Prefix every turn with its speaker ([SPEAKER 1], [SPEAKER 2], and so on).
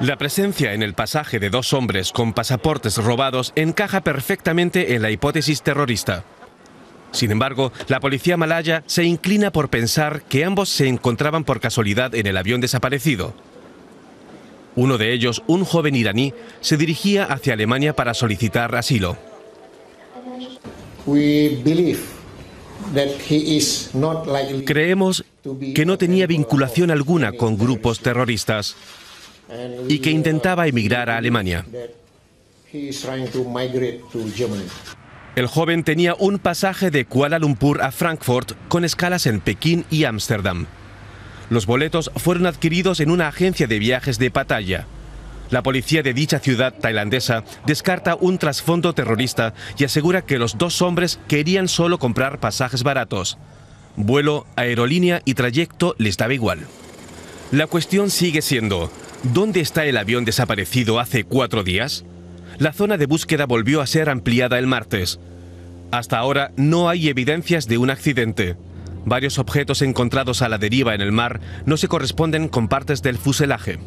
[SPEAKER 1] La presencia en el pasaje de dos hombres con pasaportes robados encaja perfectamente en la hipótesis terrorista. Sin embargo, la policía malaya se inclina por pensar que ambos se encontraban por casualidad en el avión desaparecido. Uno de ellos, un joven iraní, se dirigía hacia Alemania para solicitar asilo. Creemos que no tenía vinculación alguna con grupos terroristas y que intentaba emigrar a Alemania. El joven tenía un pasaje de Kuala Lumpur a Frankfurt con escalas en Pekín y Ámsterdam. Los boletos fueron adquiridos en una agencia de viajes de Pattaya. La policía de dicha ciudad tailandesa descarta un trasfondo terrorista y asegura que los dos hombres querían solo comprar pasajes baratos. Vuelo, aerolínea y trayecto les daba igual. La cuestión sigue siendo, ¿Dónde está el avión desaparecido hace cuatro días? La zona de búsqueda volvió a ser ampliada el martes. Hasta ahora no hay evidencias de un accidente. Varios objetos encontrados a la deriva en el mar no se corresponden con partes del fuselaje.